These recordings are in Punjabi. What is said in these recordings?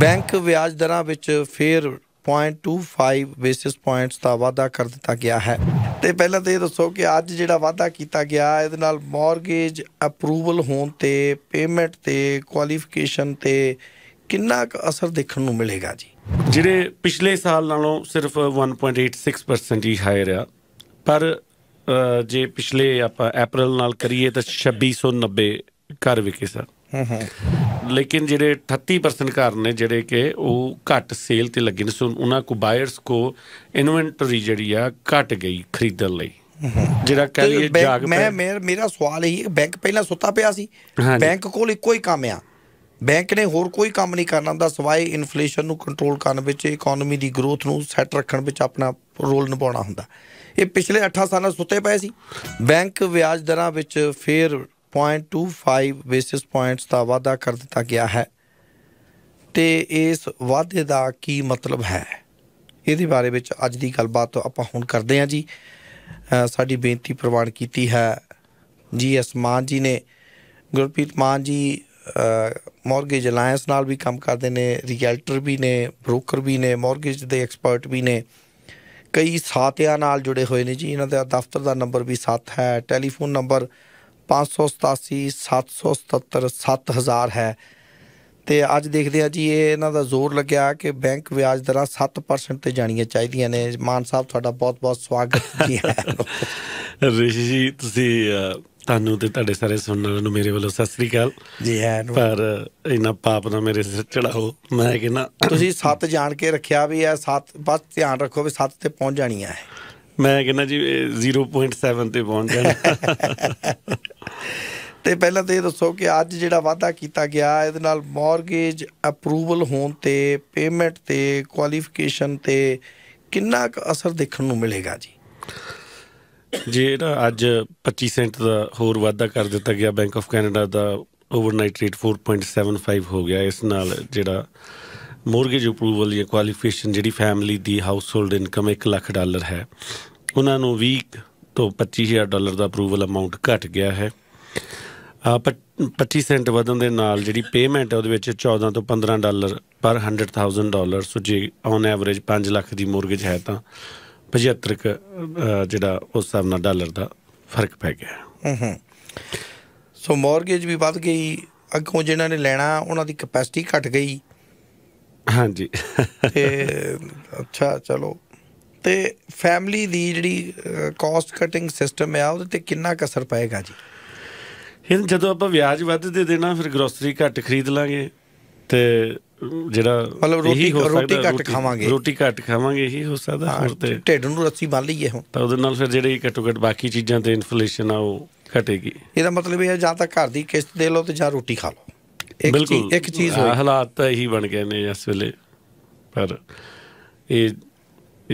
ਬੈਂਕ ਵਿਆਜ ਦਰਾਂ ਵਿੱਚ ਫੇਰ 0.25 ਬੇਸਿਸ ਪੁਆਇੰਟਸ ਦਾ ਵਾਧਾ ਕਰ ਦਿੱਤਾ ਗਿਆ ਹੈ ਤੇ ਪਹਿਲਾਂ ਤਾਂ ਇਹ ਦੱਸੋ ਕਿ ਅੱਜ ਜਿਹੜਾ ਵਾਅਦਾ ਕੀਤਾ ਗਿਆ ਇਹਦੇ ਨਾਲ ਮਾਰਗੇਜ ਅਪਰੂਵਲ ਹੋਣ ਤੇ ਪੇਮੈਂਟ ਤੇ ਕੁਆਲੀਫਿਕੇਸ਼ਨ ਤੇ ਕਿੰਨਾ ਕੁ ਅਸਰ ਦੇਖਣ ਨੂੰ ਮਿਲੇਗਾ ਜੀ ਜਿਹੜੇ ਪਿਛਲੇ ਸਾਲ ਨਾਲੋਂ ਸਿਰਫ 1.86% ਹੀ ਹਾਇਰ ਆ ਪਰ ਜੇ ਪਿਛਲੇ ਆਪਾਂ April ਨਾਲ ਕਰੀਏ ਤਾਂ 2690 ਕਰ ਵਿਕੇ ਸਰ ਲੇਕਿਨ ਜਿਹੜੇ 38% ਘਰ ਨੇ ਜਿਹੜੇ ਕਿ ਉਹ ਘੱਟ ਸੇਲ ਤੇ ਲੱਗੇ ਨੇ ਸੋ ਉਹਨਾਂ ਕੋ ਬਾਇਰਸ ਕੋ ਇਨਵੈਂਟਰੀ ਜਿਹੜੀ ਆ ਘਟ ਗਈ ਖਰੀਦਣ ਲਈ ਜਿਹੜਾ ਕਹ ਲਈ ਜਾਗ ਮੈਂ ਮੇਰਾ ਸਵਾਲ ਇਹ ਹੈ ਬੈਂਕ ਪਹਿਲਾਂ ਸੁੱਤਾ ਪਿਆ ਸੀ ਬੈਂਕ ਕੋਲ ਇੱਕੋ ਹੀ ਕੰਮ ਆ ਬੈਂਕ ਨੇ ਹੋਰ ਕੋਈ ਕੰਮ ਨਹੀਂ ਕਰਨਾ ਹੁੰਦਾ ਸਵਾਏ ਇਨਫਲੇਸ਼ਨ ਨੂੰ ਕੰਟਰੋਲ ਕਰਨ ਵਿੱਚ ਇਕਨੋਮੀ ਦੀ ਗਰੋਥ ਨੂੰ ਸੈੱਟ ਰੱਖਣ ਵਿੱਚ ਆਪਣਾ ਰੋਲ ਨਿਭਾਉਣਾ ਹੁੰਦਾ ਇਹ ਪਿਛਲੇ 8 ਸਾਲਾਂ ਸੁੱਤੇ ਪਏ ਸੀ ਬੈਂਕ ਵਿਆਜ ਦਰਾਂ ਵਿੱਚ ਫੇਰ 0.25 ਬੇਸਿਸ ਪੁਆਇੰਟਸ ਦਾ ਵਾਧਾ ਕਰ ਦਿੱਤਾ ਗਿਆ ਹੈ ਤੇ ਇਸ ਵਾਧੇ ਦਾ ਕੀ ਮਤਲਬ ਹੈ ਇਹਦੇ ਬਾਰੇ ਵਿੱਚ ਅੱਜ ਦੀ ਗੱਲਬਾਤ ਆਪਾਂ ਹੁਣ ਕਰਦੇ ਹਾਂ ਜੀ ਸਾਡੀ ਬੇਨਤੀ ਪ੍ਰਵਾਨ ਕੀਤੀ ਹੈ ਜੀ ਅਸਮਾਨ ਜੀ ਨੇ ਗੁਰਪ੍ਰੀਤ ਮਾਨ ਜੀ ਮਾਰਗੇਜ ਅਲਾਈਅੰਸ ਨਾਲ ਵੀ ਕੰਮ ਕਰਦੇ ਨੇ ਰੀਅਲਟਰ ਵੀ ਨੇ ਬ੍ਰੋਕਰ ਵੀ ਨੇ ਮਾਰਗੇਜ ਦੇ ਐਕਸਪਰਟ ਵੀ ਨੇ ਕਈ ਸਾਥੀਆਂ ਨਾਲ ਜੁੜੇ ਹੋਏ ਨੇ ਜੀ ਇਹਨਾਂ ਦਾ ਦਫ਼ਤਰ ਦਾ ਨੰਬਰ ਵੀ 7 ਹੈ ਟੈਲੀਫੋਨ ਨੰਬਰ 587 777 7000 ਹੈ ਤੇ ਅੱਜ ਦੇਖਦੇ ਆ ਜੀ ਇਹ ਇਹਨਾਂ ਦਾ ਜ਼ੋਰ ਲੱਗਿਆ ਕਿ ਬੈਂਕ ਵਿਆਜ ਦਰਾਂ 7% ਤੇ ਜਾਣੀਆਂ ਚਾਹੀਦੀਆਂ ਨੇ ਮਾਨ ਸਾਹਿਬ ਤੁਹਾਡਾ ਬਹੁਤ-ਬਹੁਤ ਸਵਾਗਤ ਜੀ ਹੈ ਰਿਸ਼ੀ ਜੀ ਤੁਸੀਂ ਤੁਹਾਨੂੰ ਤੇ ਤੁਹਾਡੇ ਸਾਰੇ ਸੁਣਨ ਵਾਲਿਆਂ ਨੂੰ ਮੇਰੇ ਵੱਲੋਂ ਸਤਿ ਸ੍ਰੀ ਅਕਾਲ ਜੀ ਹੈ ਪਰ ਇਹਨਾਂ ਪਾਪ ਨਾ ਮੇਰੇ ਸਿਰ ਚੜਾਓ ਮੈਂ ਕਿਹਾ ਤੁਸੀਂ 7 ਜਾਣ ਕੇ ਰੱਖਿਆ ਵੀ ਹੈ 7 ਬਸ ਧਿਆਨ ਰੱਖੋ ਵੀ 7 ਤੇ ਪਹੁੰਚ ਜਾਣੀ ਹੈ ਮੈਂ ਕਹਿੰਦਾ ਜੀ 0.7 ਤੇ ਪਹੁੰਚ ਜਾਣਾ ਤੇ ਪਹਿਲਾਂ ਤੇ ਇਹ ਦੱਸੋ ਕਿ ਅੱਜ ਜਿਹੜਾ ਵਾਅਦਾ ਕੀਤਾ ਗਿਆ ਇਹਦੇ ਨਾਲ ਮਾਰਗੇਜ ਅਪਰੂਵਲ ਹੋਣ ਤੇ ਪੇਮੈਂਟ ਤੇ ਕੁਆਲੀਫਿਕੇਸ਼ਨ ਤੇ ਕਿੰਨਾ ਕੁ ਅਸਰ ਦੇਖਣ ਨੂੰ ਮਿਲੇਗਾ ਜੀ ਜੇ ਨਾ ਅੱਜ 25 ਸੈਂਟ ਦਾ ਹੋਰ ਵਾਅਦਾ ਕਰ ਦਿੱਤਾ ਗਿਆ ਬੈਂਕ ਆਫ ਕੈਨੇਡਾ ਦਾ ਓਵਰਨਾਈਟ ਰੇਟ 4.75 ਹੋ ਗਿਆ ਇਸ ਨਾਲ ਜਿਹੜਾ ਮਾਰਗੇਜ ਅਪਰੂਵਲ ਜਾਂ ਕੁਆਲੀਫਿਕੇਸ਼ਨ ਜਿਹੜੀ ਫੈਮਿਲੀ ਦੀ ਹਾਊਸਹੋਲਡ ਇਨਕਮ 1 ਲੱਖ ਡਾਲਰ ਹੈ ਉਹਨਾਂ ਨੂੰ 20 ਤੋਂ 25000 ਡਾਲਰ ਦਾ ਅਪਰੂਵਲ ਅਮਾਉਂਟ ਘਟ ਗਿਆ ਹੈ 25 ਸੈਂਟ ਵਧਣ ਦੇ ਨਾਲ ਜਿਹੜੀ ਪੇਮੈਂਟ ਹੈ ਉਹਦੇ ਵਿੱਚ 14 ਤੋਂ 15 ਡਾਲਰ ਪਰ 100000 ਡਾਲਰ ਸੋ ਜੇ ਔਨ ਐਵਰੇਜ 5 ਲੱਖ ਦੀ ਮੋਰਗੇਜ ਹੈ ਤਾਂ 75 ਕ ਜਿਹੜਾ ਉਸ ਹਿਸਾਬ ਨਾਲ ਡਾਲਰ ਦਾ ਫਰਕ ਪੈ ਗਿਆ ਹੂੰ ਹੂੰ ਸੋ ਮੋਰਗੇਜ ਵੀ ਵੱਧ ਗਈ ਅੱਗੋਂ ਜਿਹਨਾਂ ਨੇ ਲੈਣਾ ਉਹਨਾਂ ਦੀ ਕਪੈਸਿਟੀ ਘਟ ਗਈ ਹਾਂਜੀ ਤੇ ਅੱਛਾ ਚਲੋ ਤੇ ਫੈਮਿਲੀ ਦੀ ਜਿਹੜੀ ਕਾਸਟ ਕਟਿੰਗ ਸਿਸਟਮ ਹੈ ਉਹਦੇ ਤੇ ਕਿੰਨਾ ਕਸਰ ਪਏਗਾ ਜੀ ਇਹ ਜਦੋਂ ਆਪਾਂ ਵਿਆਜ ਵੱਧ ਦੇ ਦੇਣਾ ਫਿਰ ਗਰੋਸਰੀ ਘੱਟ ਖਰੀਦ ਲਾਂਗੇ ਤੇ ਜਿਹੜਾ ਮਤਲਬ ਰੋਟੀ ਰੋਟੀ ਘੱਟ ਖਾਵਾਂਗੇ ਰੋਟੀ ਘੱਟ ਖਾਵਾਂਗੇ ਇਹੀ ਹੋ ਸਕਦਾ ਹੋਰ ਤੇ ਢਿੱਡ ਨੂੰ ਰੱਸੀ ਬੰਨ ਲਈਏ ਹੁਣ ਤਾਂ ਉਹਦੇ ਨਾਲ ਫਿਰ ਜਿਹੜੀ ਘੱਟੋ ਘੱਟ ਬਾਕੀ ਚੀਜ਼ਾਂ ਤੇ ਇਨਫਲੇਸ਼ਨ ਆ ਉਹ ਘਟੇਗੀ ਇਹਦਾ ਮਤਲਬ ਇਹ ਹੈ ਜਾਂ ਤਾਂ ਘਰ ਦੀ ਕਿਸ਼ਤ ਦੇ ਲਓ ਤੇ ਜਾਂ ਰੋਟੀ ਖਾ ਲਓ ਇੱਕ ਚੀਜ਼ ਇੱਕ ਚੀਜ਼ ਹੋਈ ਹਾਲਾਤ ਤਾਂ ਇਹੀ ਬਣ ਗਏ ਨੇ ਇਸ ਵੇਲੇ ਪਰ ਇਹ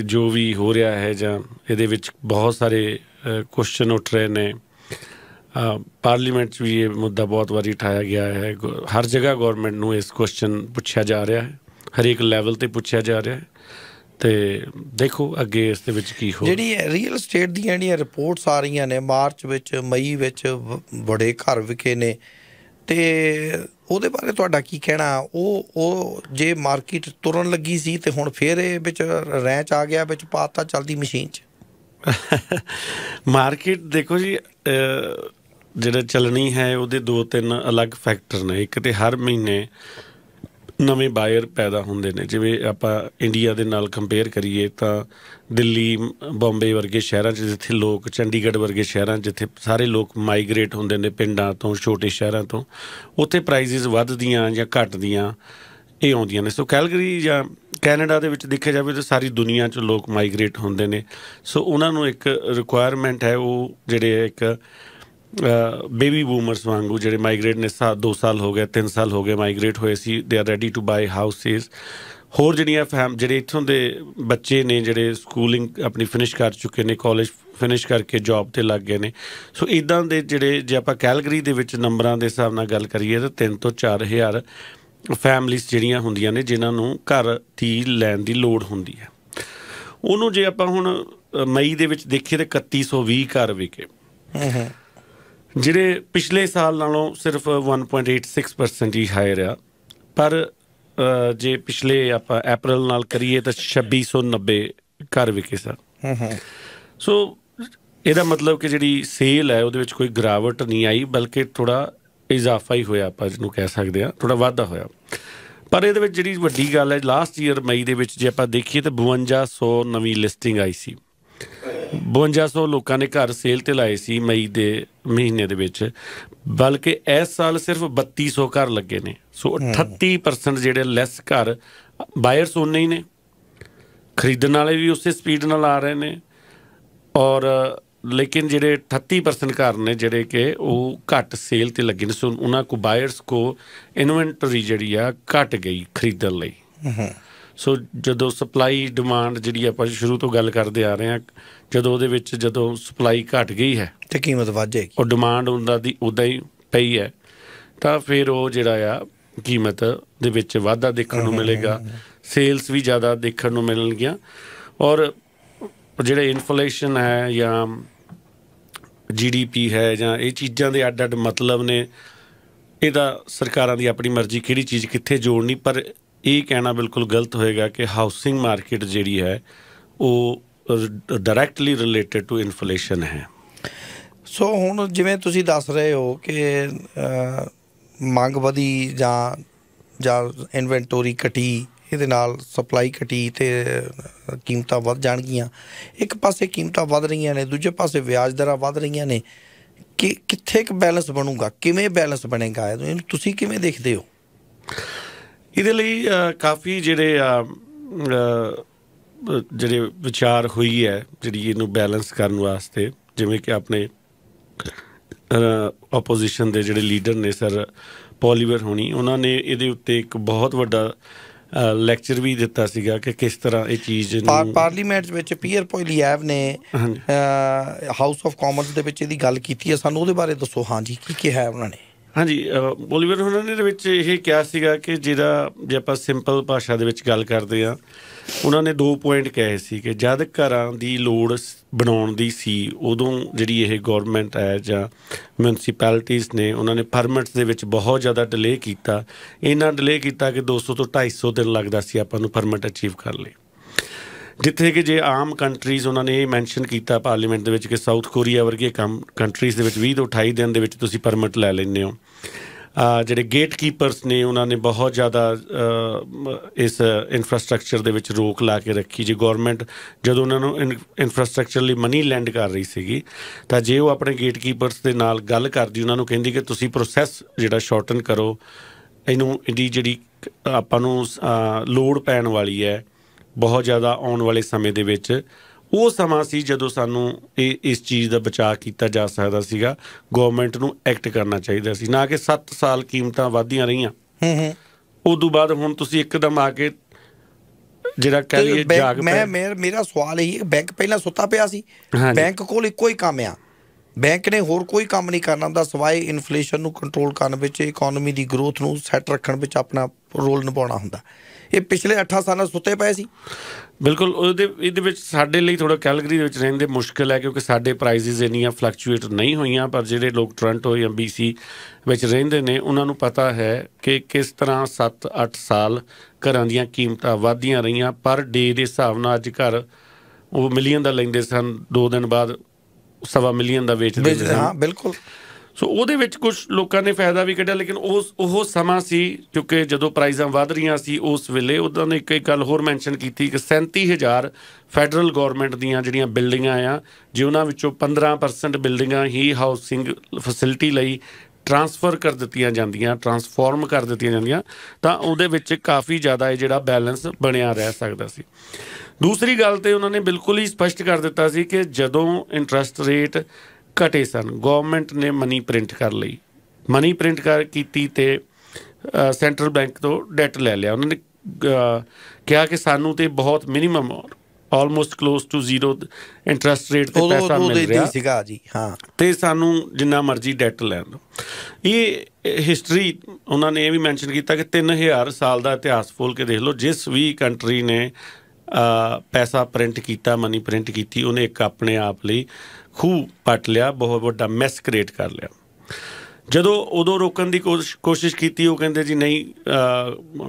ਜੋ ਵੀ ਹੋ ਰਿਹਾ ਹੈ ਜਾਂ ਇਹਦੇ ਵਿੱਚ ਬਹੁਤ ਸਾਰੇ ਕੁਐਸਚਨ ਉੱਠ ਰਹੇ ਨੇ ਪਾਰਲੀਮੈਂਟ 'ਚ ਵੀ ਇਹ ਮੁੱਦਾ ਬਹੁਤ ਵਾਰੀ ਉਠਾਇਆ ਗਿਆ ਹੈ ਹਰ ਜਗ੍ਹਾ ਗਵਰਨਮੈਂਟ ਨੂੰ ਇਸ ਕੁਐਸਚਨ ਪੁੱਛਿਆ ਜਾ ਰਿਹਾ ਹੈ ਹਰੇਕ ਲੈਵਲ ਤੇ ਪੁੱਛਿਆ ਜਾ ਰਿਹਾ ਹੈ ਤੇ ਦੇਖੋ ਅੱਗੇ ਇਸ ਦੇ ਵਿੱਚ ਕੀ ਹੋ ਜਿਹੜੀ ਰੀਅਲ ਏਸਟੇਟ ਦੀਆਂ ਜਿਹੜੀਆਂ ਰਿਪੋਰਟਸ ਆ ਰਹੀਆਂ ਨੇ ਮਾਰਚ ਵਿੱਚ ਮਈ ਵਿੱਚ ਬੜੇ ਘਰ ਵਿਕੇ ਨੇ ਤੇ ਉਹਦੇ ਬਾਰੇ ਤੁਹਾਡਾ ਕੀ ਕਹਿਣਾ ਉਹ ਉਹ ਜੇ ਮਾਰਕੀਟ ਤੁਰਨ ਲੱਗੀ ਸੀ ਤੇ ਹੁਣ ਫੇਰ ਇਹ ਵਿੱਚ ਰੈਂਚ ਆ ਗਿਆ ਵਿੱਚ ਪਾਤਾ ਚੱਲਦੀ ਮਸ਼ੀਨ 'ਚ ਮਾਰਕੀਟ ਦੇਖੋ ਜੀ ਜਿਹੜਾ ਚੱਲਣੀ ਹੈ ਉਹਦੇ ਦੋ ਤਿੰਨ ਅਲੱਗ ਫੈਕਟਰ ਨੇ ਇੱਕ ਤੇ ਹਰ ਮਹੀਨੇ ਨਵੇਂ ਬਾਇਰ ਪੈਦਾ ਹੁੰਦੇ ਨੇ ਜਿਵੇਂ ਆਪਾਂ ਇੰਡੀਆ ਦੇ ਨਾਲ ਕੰਪੇਅਰ ਕਰੀਏ ਤਾਂ ਦਿੱਲੀ ਬੰਬੇ ਵਰਗੇ ਸ਼ਹਿਰਾਂ 'ਚ ਜਿੱਥੇ ਲੋਕ ਚੰਡੀਗੜ੍ਹ ਵਰਗੇ ਸ਼ਹਿਰਾਂ ਜਿੱਥੇ ਸਾਰੇ ਲੋਕ ਮਾਈਗ੍ਰੇਟ ਹੁੰਦੇ ਨੇ ਪਿੰਡਾਂ ਤੋਂ ਛੋਟੇ ਸ਼ਹਿਰਾਂ ਤੋਂ ਉੱਥੇ ਪ੍ਰਾਈਸਿਸ ਵੱਧਦੀਆਂ ਜਾਂ ਘਟਦੀਆਂ ਇਹ ਆਉਂਦੀਆਂ ਨੇ ਸੋ ਕੈਲਗਰੀ ਜਾਂ ਕੈਨੇਡਾ ਦੇ ਵਿੱਚ ਦੇਖਿਆ ਜਾਵੇ ਤਾਂ ਸਾਰੀ ਦੁਨੀਆ 'ਚ ਲੋਕ ਮਾਈਗ੍ਰੇਟ ਹੁੰਦੇ ਨੇ ਸੋ ਉਹਨਾਂ ਨੂੰ ਇੱਕ ਰਿਕੁਆਇਰਮੈਂਟ ਹੈ ਉਹ ਜਿਹੜੇ ਇੱਕ ਬੇਬੀ ਬੂਮਰਸ ਵਾਂਗੂ ਜਿਹੜੇ ਮਾਈਗ੍ਰੇਟ ਨੇ 2 ਸਾਲ ਹੋ ਗਏ 3 ਸਾਲ ਹੋ ਗਏ ਮਾਈਗ੍ਰੇਟ ਹੋਏ ਸੀ they are ready to buy houses ਹੋਰ ਜਿਹੜੀਆਂ ਫੈਮ ਜਿਹੜੇ ਇੱਥੋਂ ਦੇ ਬੱਚੇ ਨੇ ਜਿਹੜੇ ਸਕੂਲਿੰਗ ਆਪਣੀ ਫਿਨਿਸ਼ ਕਰ ਚੁੱਕੇ ਨੇ ਕਾਲਜ ਫਿਨਿਸ਼ ਕਰਕੇ ਜੌਬ ਤੇ ਲੱਗ ਗਏ ਨੇ ਸੋ ਇਦਾਂ ਦੇ ਜਿਹੜੇ ਜੇ ਆਪਾਂ ਕੈਲਗਰੀ ਦੇ ਵਿੱਚ ਨੰਬਰਾਂ ਦੇ ਹਿਸਾਬ ਨਾਲ ਗੱਲ ਕਰੀਏ ਤਾਂ 3 ਤੋਂ 4000 ਫੈਮਲੀਆਂ ਜਿਹੜੀਆਂ ਹੁੰਦੀਆਂ ਨੇ ਜਿਨ੍ਹਾਂ ਨੂੰ ਘਰ ਦੀ ਲੈਣ ਦੀ ਲੋੜ ਹੁੰਦੀ ਹੈ ਉਹਨੂੰ ਜੇ ਆਪਾਂ ਹੁਣ ਮਈ ਦੇ ਵਿੱਚ ਦੇਖੀਏ ਤਾਂ 3120 ਘਰ ਵਿਕੇ ਹਾਂ ਹਾਂ ਜਿਹੜੇ ਪਿਛਲੇ ਸਾਲ ਨਾਲੋਂ ਸਿਰਫ 1.86% ਹੀ ਹਾਇਰ ਆ ਪਰ ਜੇ ਪਿਛਲੇ ਆਪਾਂ April ਨਾਲ ਕਰੀਏ ਤਾਂ 2690 ਘਰ ਵਿਕੇ ਸਰ ਹਾਂ ਹਾਂ ਸੋ ਇਹਦਾ ਮਤਲਬ ਕਿ ਜਿਹੜੀ ਸੇਲ ਹੈ ਉਹਦੇ ਵਿੱਚ ਕੋਈ ਗਰਾਵਟ ਨਹੀਂ ਆਈ ਬਲਕਿ ਥੋੜਾ ਇਜ਼ਾਫਾ ਹੀ ਹੋਇਆ ਆਪਾਂ ਜਿਹਨੂੰ ਕਹਿ ਸਕਦੇ ਆ ਥੋੜਾ ਵਾਧਾ ਹੋਇਆ ਪਰ ਇਹਦੇ ਵਿੱਚ ਜਿਹੜੀ ਵੱਡੀ ਗੱਲ ਹੈ ਲਾਸਟ ਈਅਰ ਮਈ ਦੇ ਵਿੱਚ ਜੇ ਆਪਾਂ ਦੇਖੀਏ ਤਾਂ 5200 ਨਵੀਂ ਲਿਸਟਿੰਗ ਆਈ ਸੀ 5200 ਲੋਕਾਂ ਨੇ ਘਰ ਸੇਲ ਤੇ ਲਾਏ ਸੀ ਮਈ ਦੇ ਮਹੀਨੇ ਦੇ ਵਿੱਚ ਬਲਕਿ ਇਸ ਸਾਲ ਸਿਰਫ 3200 ਘਰ ਲੱਗੇ ਨੇ ਸੋ 38% ਜਿਹੜੇ ਲੈਸ ਘਰ ਬਾਇਰਸ ਉਹਨੇ ਹੀ ਨੇ ਖਰੀਦਣ ਵਾਲੇ ਵੀ ਉਸੇ ਸਪੀਡ ਨਾਲ ਆ ਰਹੇ ਨੇ ਔਰ ਲੇਕਿਨ ਜਿਹੜੇ 38% ਘਰ ਨੇ ਜਿਹੜੇ ਕਿ ਉਹ ਘੱਟ ਸੇਲ ਤੇ ਲੱਗੇ ਨੇ ਸੋ ਉਹਨਾਂ ਕੋ ਬਾਇਰਸ ਕੋ ਇਨਵੈਂਟਰੀ ਜਿਹੜੀ ਆ ਘਟ ਗਈ ਖਰੀਦਣ ਲਈ ਹਾਂ ਸੋ ਜਦੋਂ ਸਪਲਾਈ ਡਿਮਾਂਡ ਜਿਹੜੀ ਆਪਾਂ ਸ਼ੁਰੂ ਤੋਂ ਗੱਲ ਕਰਦੇ ਆ ਰਹੇ ਆ ਜਦੋਂ ਉਹਦੇ ਵਿੱਚ ਜਦੋਂ ਸਪਲਾਈ ਘਟ ਗਈ ਹੈ ਤੇ ਕੀਮਤ ਵੱਧ ਜਾਏਗੀ ਉਹ ਡਿਮਾਂਡ ਉਹਦਾ ਦੀ ਉਦਾਂ ਹੀ ਪਈ ਹੈ ਤਾਂ ਫਿਰ ਉਹ ਜਿਹੜਾ ਆ ਕੀਮਤ ਦੇ ਵਿੱਚ ਵਾਧਾ ਦੇਖਣ ਨੂੰ ਮਿਲੇਗਾ ਸੇਲਸ ਵੀ ਜ਼ਿਆਦਾ ਦੇਖਣ ਨੂੰ ਮਿਲਣਗੀਆਂ ਔਰ ਜਿਹੜੇ ਇਨਫਲੇਸ਼ਨ ਹੈ ਜਾਂ ਜੀਡੀਪੀ ਹੈ ਜਾਂ ਇਹ ਚੀਜ਼ਾਂ ਦੇ ਅੱਡ-ਅੱਡ ਮਤਲਬ ਨੇ ਇਹਦਾ ਸਰਕਾਰਾਂ ਦੀ ਆਪਣੀ ਮਰਜ਼ੀ ਕਿਹੜੀ ਚੀਜ਼ ਕਿੱਥੇ ਜੋੜਨੀ ਪਰ ਇਹ ਕਹਿਣਾ ਬਿਲਕੁਲ ਗਲਤ ਹੋਏਗਾ ਕਿ ਹਾਊਸਿੰਗ ਮਾਰਕੀਟ ਜਿਹੜੀ ਹੈ ਉਹ ਡਾਇਰੈਕਟਲੀ ਰਿਲੇਟਡ ਟੂ ਇਨਫਲੇਸ਼ਨ ਹੈ ਸੋ ਹੁਣ ਜਿਵੇਂ ਤੁਸੀਂ ਦੱਸ ਰਹੇ ਹੋ ਕਿ ਮੰਗ ਵਧੀ ਜਾਂ ਜਾਂ ਇਨਵੈਂਟਰੀ ਘਟੀ ਇਹਦੇ ਨਾਲ ਸਪਲਾਈ ਘਟੀ ਤੇ ਕੀਮਤਾਂ ਵੱਧ ਜਾਣਗੀਆਂ ਇੱਕ ਪਾਸੇ ਕੀਮਤਾਂ ਵੱਧ ਰਹੀਆਂ ਨੇ ਦੂਜੇ ਪਾਸੇ ਵਿਆਜ ਦਰਾਂ ਵੱਧ ਰਹੀਆਂ ਨੇ ਕਿ ਕਿੱਥੇ ਇੱਕ ਬੈਲੈਂਸ ਬਣੂਗਾ ਕਿਵੇਂ ਬੈਲੈਂਸ ਬਣੇਗਾ ਇਹਨੂੰ ਤੁਸੀਂ ਕਿਵੇਂ ਦੇਖਦੇ ਹੋ ਇਹਦੇ ਲਈ ਕਾਫੀ ਜਿਹੜੇ ਜਿਹੜੇ ਵਿਚਾਰ ਹੋਈ ਹੈ ਜਿਹੜੀ ਇਹਨੂੰ ਬੈਲੈਂਸ ਕਰਨ ਵਾਸਤੇ ਜਿਵੇਂ ਕਿ ਆਪਣੇ ਆਪੋਜੀਸ਼ਨ ਦੇ ਜਿਹੜੇ ਲੀਡਰ ਨੇ ਸਰ ਪੋਲੀਵਰ ਹੋਣੀ ਉਹਨਾਂ ਨੇ ਇਹਦੇ ਉੱਤੇ ਇੱਕ ਬਹੁਤ ਵੱਡਾ ਲੈਕਚਰ ਵੀ ਦਿੱਤਾ ਸੀਗਾ ਕਿ ਕਿਸ ਤਰ੍ਹਾਂ ਇਹ ਚੀਜ਼ ਨੂੰ ਪਾਰਲੀਮੈਂਟ ਵਿੱਚ ਪੀਅਰ ਪੋਇਲੀਐਵ ਨੇ ਹਾਊਸ ਆਫ ਕਾਮਨਸ ਦੇ ਵਿੱਚ ਇਹਦੀ ਗੱਲ ਕੀਤੀ ਹੈ ਸਾਨੂੰ ਉਹਦੇ ਬਾਰੇ ਦੱਸੋ ਹਾਂਜੀ ਕੀ ਕਿਹਾ ਹੈ ਉਹਨਾਂ ਨੇ ਹਾਂਜੀ ਬੋਲੀਵਰ ਹੋਰਾਂ ਨੇ ਦੇ ਵਿੱਚ ਇਹ ਕਿਹਾ ਸੀਗਾ ਕਿ ਜਿਹੜਾ ਜੇ ਆਪਾਂ ਸਿੰਪਲ ਭਾਸ਼ਾ ਦੇ ਵਿੱਚ ਗੱਲ ਕਰਦੇ ਆ ਉਹਨਾਂ ਨੇ ਦੋ ਪੁਆਇੰਟ ਕਹੇ ਸੀ ਕਿ ਜਦ ਘਰਾਂ ਦੀ ਲੋੜ ਬਣਾਉਣ ਦੀ ਸੀ ਉਦੋਂ ਜਿਹੜੀ ਇਹ ਗਵਰਨਮੈਂਟ ਹੈ ਜਾਂ ਮਿਊਨਿਸਪੈਲਿਟੀਆਂ ਨੇ ਉਹਨਾਂ ਨੇ ਪਰਮਿਟਸ ਦੇ ਵਿੱਚ ਬਹੁਤ ਜ਼ਿਆਦਾ ਡਿਲੇ ਕੀਤਾ ਇਹਨਾਂ ਡਿਲੇ ਕੀਤਾ ਕਿ 200 ਤੋਂ 250 ਦਿਨ ਲੱਗਦਾ ਸੀ ਆਪਾਂ ਨੂੰ ਪਰਮਿਟ ਅਚੀਵ ਕਰ ਲਈ ਜਿੱਥੇ ਕਿ ਜੇ ਆਮ ਕੰਟਰੀਜ਼ ਉਹਨਾਂ ਨੇ ਮੈਂਸ਼ਨ ਕੀਤਾ ਪਾਰਲੀਮੈਂਟ ਦੇ ਵਿੱਚ ਕਿ ਸਾਊਥ ਕੋਰੀਆ ਵਰਗੇ ਕੰਮ ਕੰਟਰੀਜ਼ ਦੇ ਵਿੱਚ 20 ਤੋਂ 28 ਦਿਨ ਦੇ ਵਿੱਚ ਤੁਸੀਂ ਪਰਮਿਟ ਲੈ ਲੈਂਦੇ ਹੋ ਆ ਜਿਹੜੇ ਗੇਟ ਕੀਪਰਸ ਨੇ ਉਹਨਾਂ ਨੇ ਬਹੁਤ ਜ਼ਿਆਦਾ ਇਸ ਇਨਫਰਾਸਟ੍ਰਕਚਰ ਦੇ ਵਿੱਚ ਰੋਕ ਲਾ ਕੇ ਰੱਖੀ ਜੀ ਗਵਰਨਮੈਂਟ ਜਦੋਂ ਉਹਨਾਂ ਨੂੰ ਇਨਫਰਾਸਟ੍ਰਕਚਰ ਲਈ ਮਨੀ ਲੈਂਡ ਕਰ ਰਹੀ ਸੀਗੀ ਤਾਂ ਜੇ ਉਹ ਆਪਣੇ ਗੇਟ ਕੀਪਰਸ ਦੇ ਨਾਲ ਗੱਲ ਕਰਦੀ ਉਹਨਾਂ ਨੂੰ ਕਹਿੰਦੀ ਕਿ ਤੁਸੀਂ ਪ੍ਰੋਸੈਸ ਜਿਹੜਾ ਸ਼ਾਰਟਨ ਕਰੋ ਇਹਨੂੰ ਇਹਦੀ ਜਿਹੜੀ ਆਪਾਂ ਨੂੰ ਲੋਡ ਪੈਣ ਵਾਲੀ ਹੈ ਬਹੁਤ ਜ਼ਿਆਦਾ ਆਉਣ ਵਾਲੇ ਸਮੇਂ ਦੇ ਵਿੱਚ ਉਹ ਸਮਾਂ ਸੀ ਜਦੋਂ ਸਾਨੂੰ ਇਹ ਇਸ ਚੀਜ਼ ਦਾ ਬਚਾਅ ਕੀਤਾ ਜਾ ਸਕਦਾ ਸੀਗਾ ਗਵਰਨਮੈਂਟ ਨੂੰ ਐਕਟ ਕਰਨਾ ਚਾਹੀਦਾ ਸੀ ਨਾ ਕਿ 7 ਸਾਲ ਕੀਮਤਾਂ ਵਧੀਆਂ ਰਹੀਆਂ ਹੂੰ ਹੂੰ ਉਦੋਂ ਬਾਅਦ ਹੁਣ ਤੁਸੀਂ ਇੱਕਦਮ ਆ ਕੇ ਜਿਹੜਾ ਕਹ ਲਈ ਜਾਗ ਮੈਂ ਮੇਰਾ ਸਵਾਲ ਇਹ ਹੈ ਬੈਂਕ ਪਹਿਲਾਂ ਸੁੱਤਾ ਪਿਆ ਸੀ ਬੈਂਕ ਕੋਲ ਇੱਕੋ ਹੀ ਕੰਮ ਆ ਬੈਂਕ ਨੇ ਹੋਰ ਕੋਈ ਕੰਮ ਨਹੀਂ ਕਰਨਾ ਹੁੰਦਾ ਸਿਵਾਏ ਇਨਫਲੇਸ਼ਨ ਨੂੰ ਕੰਟਰੋਲ ਕਰਨ ਵਿੱਚ ਇਕਨੋਮੀ ਦੀ ਗਰੋਥ ਨੂੰ ਸੈੱਟ ਰੱਖਣ ਵਿੱਚ ਆਪਣਾ ਰੋਲ ਨਿਭਾਉਣਾ ਹੁੰਦਾ ਇਹ ਪਿਛਲੇ 8 ਸਾਲਾਂ ਤੋਂ ਸੁੱਤੇ ਪਏ ਸੀ ਬਿਲਕੁਲ ਉਹਦੇ ਇਹਦੇ ਵਿੱਚ ਸਾਡੇ ਲਈ ਥੋੜਾ ਕੈਲਗਰੀ ਦੇ ਵਿੱਚ ਰਹਿਣ ਦੇ ਮੁਸ਼ਕਲ ਹੈ ਕਿਉਂਕਿ ਸਾਡੇ ਪ੍ਰਾਈਸਿਸ ਇੰਨੀਆਂ ਫਲਕਚੂਏਟ ਨਹੀਂ ਹੋਈਆਂ ਪਰ ਜਿਹੜੇ ਲੋਕ ਟੋਰਾਂਟੋ ਜਾਂ BC ਵਿੱਚ ਰਹਿੰਦੇ ਨੇ ਉਹਨਾਂ ਨੂੰ ਪਤਾ ਹੈ ਕਿ ਕਿਸ ਤਰ੍ਹਾਂ 7-8 ਸਾਲ ਘਰਾਂ ਦੀਆਂ ਕੀਮਤਾਂ ਵਧਦੀਆਂ ਰਹੀਆਂ ਪਰ ਡੇ ਦੇ ਹਿਸਾਬ ਨਾਲ ਅੱਜ ਘਰ ਉਹ ਮਿਲੀਅਨ ਦਾ ਲੈਂਦੇ ਸਨ 2 ਦਿਨ ਬਾਅਦ ਸਵਾ ਮਿਲੀਅਨ ਦਾ ਵੇਚਦੇ ਸਨ ਹਾਂ ਬਿਲਕੁਲ ਸੋ ਉਹਦੇ ਵਿੱਚ ਕੁਝ ਲੋਕਾਂ ਨੇ ਫਾਇਦਾ ਵੀ ਕੱਢਿਆ ਲੇਕਿਨ ਉਸ ਉਹ ਸਮਾਂ ਸੀ ਕਿਉਂਕਿ ਜਦੋਂ ਪ੍ਰਾਈਜ਼ਾਂ ਵਧ ਰਹੀਆਂ ਸੀ ਉਸ ਵੇਲੇ ਉਹਨਾਂ ਨੇ ਇੱਕ ਇੱਕ ਗੱਲ ਹੋਰ ਮੈਂਸ਼ਨ ਕੀਤੀ ਕਿ 37000 ਫੈਡਰਲ ਗਵਰਨਮੈਂਟ ਦੀਆਂ ਜਿਹੜੀਆਂ ਬਿਲਡਿੰਗਾਂ ਆ ਜੇ ਉਹਨਾਂ ਵਿੱਚੋਂ 15% ਬਿਲਡਿੰਗਾਂ ਹੀ ਹਾਊਸਿੰਗ ਫੈਸਿਲਿਟੀ ਲਈ ਟਰਾਂਸਫਰ ਕਰ ਦਿੱਤੀਆਂ ਜਾਂਦੀਆਂ ਟਰਾਂਸਫਾਰਮ ਕਰ ਦਿੱਤੀਆਂ ਜਾਂਦੀਆਂ ਤਾਂ ਉਹਦੇ ਵਿੱਚ ਕਾਫੀ ਜ਼ਿਆਦਾ ਇਹ ਜਿਹੜਾ ਬੈਲੈਂਸ ਬਣਿਆ ਰਹਿ ਸਕਦਾ ਸੀ ਦੂਸਰੀ ਗੱਲ ਤੇ ਉਹਨਾਂ ਨੇ ਬਿਲਕੁਲ ਹੀ ਸਪਸ਼ਟ ਕਰ ਦਿੱਤਾ ਸੀ ਕਿ ਜਦੋਂ ਇੰਟਰਸਟ ਰੇਟ ਘਟੇ ਸਨ ਗਵਰਨਮੈਂਟ ਨੇ ਮਨੀ ਪ੍ਰਿੰਟ ਕਰ ਲਈ ਮਨੀ ਪ੍ਰਿੰਟ ਕਰ ਕੀਤੀ ਤੇ ਸੈਂਟਰਲ ਬੈਂਕ ਤੋਂ ਡੈਟ ਲੈ ਲਿਆ ਉਹਨਾਂ ਨੇ ਕਿਹਾ ਕਿ ਸਾਨੂੰ ਤੇ ਬਹੁਤ minimum almost close to zero interest rate ਤੇ ਪੈਸਾ ਮਿਲ ਰਿਹਾ ਸੀਗਾ ਜੀ ਹਾਂ ਤੇ ਸਾਨੂੰ ਜਿੰਨਾ ਮਰਜ਼ੀ ਡੈਟ ਲੈਣ ਦੋ ਇਹ ਹਿਸਟਰੀ ਉਹਨਾਂ ਨੇ ਇਹ ਵੀ ਮੈਂਸ਼ਨ ਕੀਤਾ ਕਿ 3000 ਸਾਲ ਦਾ ਇਤਿਹਾਸ ਫੋਲ ਕੇ ਦੇਖ ਲਓ ਜਿਸ ਵੀ ਕੰਟਰੀ ਨੇ ਪੈਸਾ ਪ੍ਰਿੰਟ ਕੀਤਾ ਮਨੀ ਪ੍ਰਿੰਟ ਕੀਤੀ ਉਹਨੇ ਇੱਕ ਆਪਣੇ ਆਪ ਲਈ ਖੂਹ ਪਟ ਲਿਆ ਬਹੁਤ ਵੱਡਾ ਮੈਸ ਕ੍ਰੀਏਟ ਕਰ ਲਿਆ ਜਦੋਂ ਉਦੋਂ ਰੋਕਣ ਦੀ ਕੋਸ਼ਿਸ਼ ਕੀਤੀ ਉਹ ਕਹਿੰਦੇ ਜੀ ਨਹੀਂ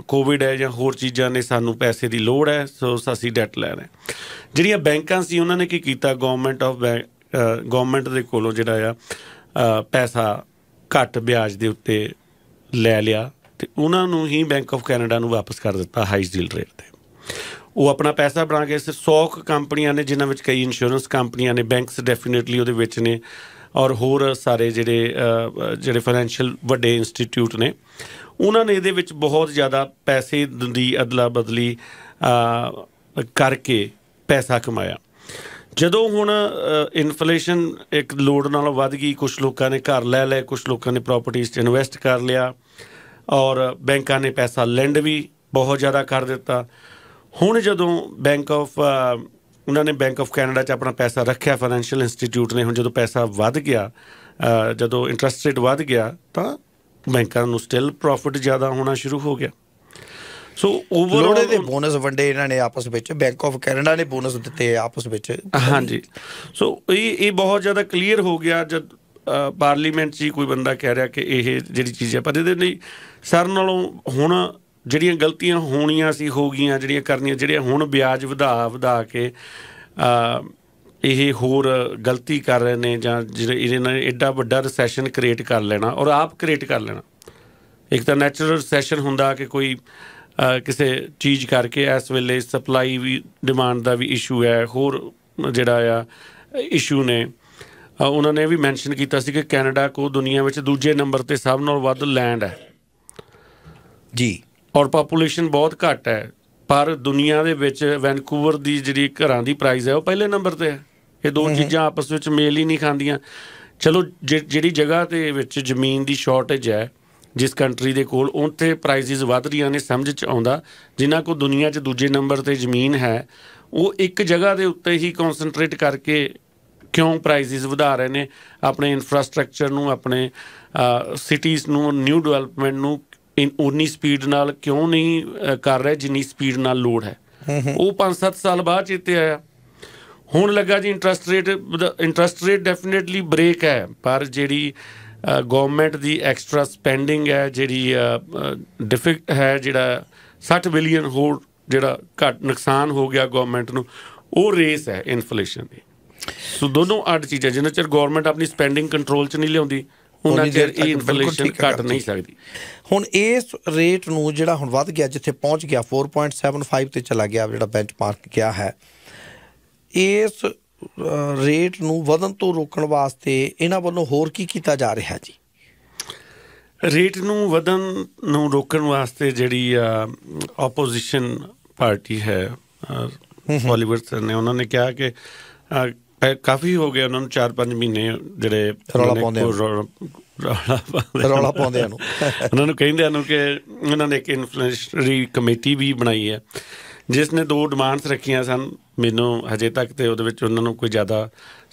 ਕੋਵਿਡ ਹੈ ਜਾਂ ਹੋਰ ਚੀਜ਼ਾਂ ਨੇ ਸਾਨੂੰ ਪੈਸੇ ਦੀ ਲੋੜ ਹੈ ਸੋ ਅਸੀਂ ਡੈਟ ਲੈ ਰਹੇ ਜਿਹੜੀਆਂ ਬੈਂਕਾਂ ਸੀ ਉਹਨਾਂ ਨੇ ਕੀ ਕੀਤਾ ਗਵਰਨਮੈਂਟ ਆਫ ਗਵਰਨਮੈਂਟ ਦੇ ਕੋਲੋਂ ਜਿਹੜਾ ਆ ਪੈਸਾ ਘੱਟ ਵਿਆਜ ਦੇ ਉੱਤੇ ਲੈ ਲਿਆ ਤੇ ਉਹਨਾਂ ਨੂੰ ਹੀ ਬੈਂਕ ਆਫ ਕੈਨੇਡਾ ਨੂੰ ਵਾਪਸ ਕਰ ਦਿੱਤਾ ਹਾਈ ਜ਼ੀਲ ਰੇਟ ਤੇ ਉਹ ਆਪਣਾ ਪੈਸਾ ਬਣਾ ਕੇ ਸਿਰ 100 ਕੰਪਨੀਆਂ ਨੇ ਜਿਨ੍ਹਾਂ ਵਿੱਚ ਕਈ ਇੰਸ਼ੋਰੈਂਸ ਕੰਪਨੀਆਂ ਨੇ ਬੈਂਕਸ ਡੈਫੀਨਿਟਲੀ ਉਹਦੇ ਵਿੱਚ ਨੇ ਔਰ ਹੋਰ ਸਾਰੇ ਜਿਹੜੇ ਜਿਹੜੇ ਫਾਈਨੈਂਸ਼ੀਅਲ ਵੱਡੇ ਇੰਸਟੀਚਿਊਟ ਨੇ ਉਹਨਾਂ ਨੇ ਇਹਦੇ ਵਿੱਚ ਬਹੁਤ ਜ਼ਿਆਦਾ ਪੈਸੇ ਦੀ ਅਦਲਾ ਬਦਲੀ ਕਰਕੇ ਪੈਸਾ ਕਮਾਇਆ ਜਦੋਂ ਹੁਣ ਇਨਫਲੇਸ਼ਨ ਇੱਕ ਲੋਡ ਨਾਲ ਵੱਧ ਗਈ ਕੁਝ ਲੋਕਾਂ ਨੇ ਘਰ ਲੈ ਲਏ ਕੁਝ ਲੋਕਾਂ ਨੇ ਪ੍ਰਾਪਰਟੀਆਂ 'ਚ ਇਨਵੈਸਟ ਕਰ ਲਿਆ ਔਰ ਬੈਂਕਾਂ ਨੇ ਪੈਸਾ ਲੈਂਡ ਵੀ ਬਹੁਤ ਜ਼ਿਆਦਾ ਕਰ ਦਿੱਤਾ ਹੁਣ ਜਦੋਂ ਬੈਂਕ ਆਫ ਉਹਨਾਂ ਨੇ ਬੈਂਕ ਆਫ ਕੈਨੇਡਾ 'ਚ ਆਪਣਾ ਪੈਸਾ ਰੱਖਿਆ ਫਾਈਨੈਂਸ਼ੀਅਲ ਇੰਸਟੀਚਿਊਟ ਨੇ ਹੁਣ ਜਦੋਂ ਪੈਸਾ ਵੱਧ ਗਿਆ ਜਦੋਂ ਇੰਟਰਸਟ ਰੇਟ ਵੱਧ ਗਿਆ ਤਾਂ ਬੈਂਕਾਂ ਨੂੰ ਸਟਿਲ ਪ੍ਰੋਫਿਟ ਜ਼ਿਆਦਾ ਹੋਣਾ ਸ਼ੁਰੂ ਹੋ ਗਿਆ ਸੋ ਓਵਰਆਲ ਦੇ ਬੋਨਸ ਵੰਡੇ ਇਹਨਾਂ ਨੇ ਆਪਸ ਵਿੱਚ ਬੈਂਕ ਆਫ ਕੈਨੇਡਾ ਨੇ ਬੋਨਸ ਦਿੱਤੇ ਆਪਸ ਵਿੱਚ ਹਾਂਜੀ ਸੋ ਇਹ ਇਹ ਬਹੁਤ ਜ਼ਿਆਦਾ ਕਲੀਅਰ ਹੋ ਗਿਆ ਜਦ ਪਾਰਲੀਮੈਂਟ 'ਚ ਕੋਈ ਬੰਦਾ ਕਹਿ ਰਿਹਾ ਕਿ ਇਹ ਜਿਹੜੀ ਚੀਜ਼ ਹੈ ਪਰ ਇਹਦੇ ਲਈ ਸਰ ਨਾਲੋਂ ਹੁਣ ਜਿਹੜੀਆਂ ਗਲਤੀਆਂ ਹੋਣੀਆਂ ਸੀ ਹੋ ਗਈਆਂ ਜਿਹੜੀਆਂ ਕਰਨੀਆਂ ਜਿਹੜੀਆਂ ਹੁਣ ਵਿਆਜ ਵਧਾ ਵਧਾ ਕੇ ਇਹ ਹੋਰ ਗਲਤੀ ਕਰ ਰਹੇ ਨੇ ਜਾਂ ਜਿਹੜੇ ਨੇ ਐਡਾ ਵੱਡਾ ਰੈਸੈਸ਼ਨ ਕ੍ਰੀਏਟ ਕਰ ਲੈਣਾ ਔਰ ਆਪ ਕ੍ਰੀਏਟ ਕਰ ਲੈਣਾ ਇੱਕ ਤਾਂ ਨੈਚੁਰਲ ਰੈਸੈਸ਼ਨ ਹੁੰਦਾ ਕਿ ਕੋਈ ਕਿਸੇ ਚੀਜ਼ ਕਰਕੇ ਇਸ ਵੇਲੇ ਸਪਲਾਈ ਵੀ ਡਿਮਾਂਡ ਦਾ ਵੀ ਇਸ਼ੂ ਹੈ ਹੋਰ ਜਿਹੜਾ ਆ ਇਸ਼ੂ ਨੇ ਉਹਨਾਂ ਨੇ ਵੀ ਮੈਂਸ਼ਨ ਕੀਤਾ ਸੀ ਕਿ ਕੈਨੇਡਾ ਕੋ ਦੁਨੀਆ ਵਿੱਚ ਦੂਜੇ ਨੰਬਰ ਤੇ ਸਭ ਨਾਲੋਂ ਵੱਧ ਲੈਂਡ ਹੈ ਜੀ ਔਰ ਪੋਪੂਲੇਸ਼ਨ ਬਹੁਤ ਘੱਟ ਹੈ ਪਰ ਦੁਨੀਆ ਦੇ ਵਿੱਚ ਵੈਨਕੂਵਰ ਦੀ ਜਿਹੜੀ ਘਰਾਂ ਦੀ ਪ੍ਰਾਈਸ ਹੈ ਉਹ ਪਹਿਲੇ ਨੰਬਰ ਤੇ ਹੈ ਇਹ ਦੋ ਚੀਜ਼ਾਂ ਆਪਸ ਵਿੱਚ ਮੇਲ ਹੀ ਨਹੀਂ ਖਾਂਦੀਆਂ ਚਲੋ ਜਿਹੜੀ ਜਗ੍ਹਾ ਤੇ ਵਿੱਚ ਜ਼ਮੀਨ ਦੀ ਸ਼ਾਰਟੇਜ ਹੈ ਜਿਸ ਕੰਟਰੀ ਦੇ ਕੋਲ ਉੱਥੇ ਪ੍ਰਾਈਸਿਸ ਵਧ ਰਹੀਆਂ ਨੇ ਸਮਝ ਚ ਆਉਂਦਾ ਜਿਨ੍ਹਾਂ ਕੋ ਦੁਨੀਆ 'ਚ ਦੂਜੇ ਨੰਬਰ ਤੇ ਜ਼ਮੀਨ ਹੈ ਉਹ ਇੱਕ ਜਗ੍ਹਾ ਦੇ ਉੱਤੇ ਹੀ ਕਨਸੈਂਟਰੇਟ ਕਰਕੇ ਕਿਉਂ ਪ੍ਰਾਈਸਿਸ ਵਧਾ ਰਹੇ ਨੇ ਆਪਣੇ ਇਨਫਰਾਸਟ੍ਰਕਚਰ ਨੂੰ ਆਪਣੇ ਸਿਟੀਜ਼ ਨੂੰ ਨਿਊ ਡਿਵੈਲਪਮੈਂਟ ਨੂੰ ਇਨ ਉਨੀ ਸਪੀਡ ਨਾਲ ਕਿਉਂ ਨਹੀਂ ਕਰ ਰਿਹਾ ਜਿੰਨੀ ਸਪੀਡ ਨਾਲ ਲੋਡ ਹੈ ਉਹ 5-7 ਸਾਲ ਬਾਅਦ ਚੇਤੇ ਆਇਆ ਹੁਣ ਲੱਗਾ ਜੀ interest rate interest rate definitely break ਹੈ ਪਰ ਜਿਹੜੀ ਗਵਰਨਮੈਂਟ ਦੀ ਐਕਸਟਰਾ ਸਪੈਂਡਿੰਗ ਹੈ ਜਿਹੜੀ ਡਿਫਿਕਲਟ ਹੈ ਜਿਹੜਾ 60 ਬਿਲੀਅਨ ਹੋਰ ਜਿਹੜਾ ਘਟ ਨੁਕਸਾਨ ਹੋ ਗਿਆ ਗਵਰਨਮੈਂਟ ਨੂੰ ਉਹ ਰੇਸ ਹੈ ਇਨਫਲੇਸ਼ਨ ਦੀ ਸੋ ਦੋਨੋਂ ਅੱਡ ਚੀਜ਼ਾਂ ਜਿੰਨਾ ਚਿਰ ਗਵਰਨਮੈਂਟ ਆਪਣੀ ਸਪੈਂਡਿੰਗ ਕੰਟਰੋਲ 'ਚ ਨਹੀਂ ਲਿਆਉਂਦੀ ਉਹਨਾਂ ਚਿਰ ਇਨਫਲੇਸ਼ਨ ਘਟ ਨਹੀਂ ਸਕਦੀ ਹੁਣ ਇਸ ਰੇਟ ਨੂੰ ਜਿਹੜਾ ਹੁਣ ਵੱਧ ਗਿਆ ਜਿੱਥੇ ਪਹੁੰਚ ਗਿਆ 4.75 ਤੇ ਚਲਾ ਗਿਆ ਜਿਹੜਾ ਬੈਂਚਮਾਰਕ ਗਿਆ ਹੈ ਇਸ ਰੇਟ ਨੂੰ ਵਧਣ ਤੋਂ ਰੋਕਣ ਵਾਸਤੇ ਇਹਨਾਂ ਵੱਲੋਂ ਹੋਰ ਕੀ ਕੀਤਾ ਜਾ ਰਿਹਾ ਜੀ ਰੇਟ ਨੂੰ ਵਧਣ ਨੂੰ ਰੋਕਣ ਵਾਸਤੇ ਜਿਹੜੀ ਆਪੋਜੀਸ਼ਨ ਪਾਰਟੀ ਹੈ ਹਾਲੀਵੁੱਡ ਨੇ ਉਹਨਾਂ ਨੇ ਕਿਹਾ ਕਿ ਕਾਫੀ ਹੋ ਗਿਆ ਉਹਨਾਂ ਨੂੰ 4-5 ਮਹੀਨੇ ਜਿਹੜੇ ਰੌਲਾ ਪਾਉਂਦੇ ਰੌਲਾ ਪਾਉਂਦੇ ਆ ਨੂੰ ਉਹਨਾਂ ਨੂੰ ਕਹਿੰਦੇ ਆ ਨੂੰ ਕਿ ਉਹਨਾਂ ਨੇ ਇੱਕ ਇਨਫਲੂਐਂਸਰੀ ਕਮੇਟੀ ਵੀ ਬਣਾਈ ਹੈ ਜਿਸ ਨੇ ਦੋ ਡਿਮਾਂਡਸ ਰੱਖੀਆਂ ਸਨ ਮੈਨੂੰ ਹਜੇ ਤੱਕ ਤੇ ਉਹਦੇ ਵਿੱਚ ਉਹਨਾਂ ਨੂੰ ਕੋਈ ਜ਼ਿਆਦਾ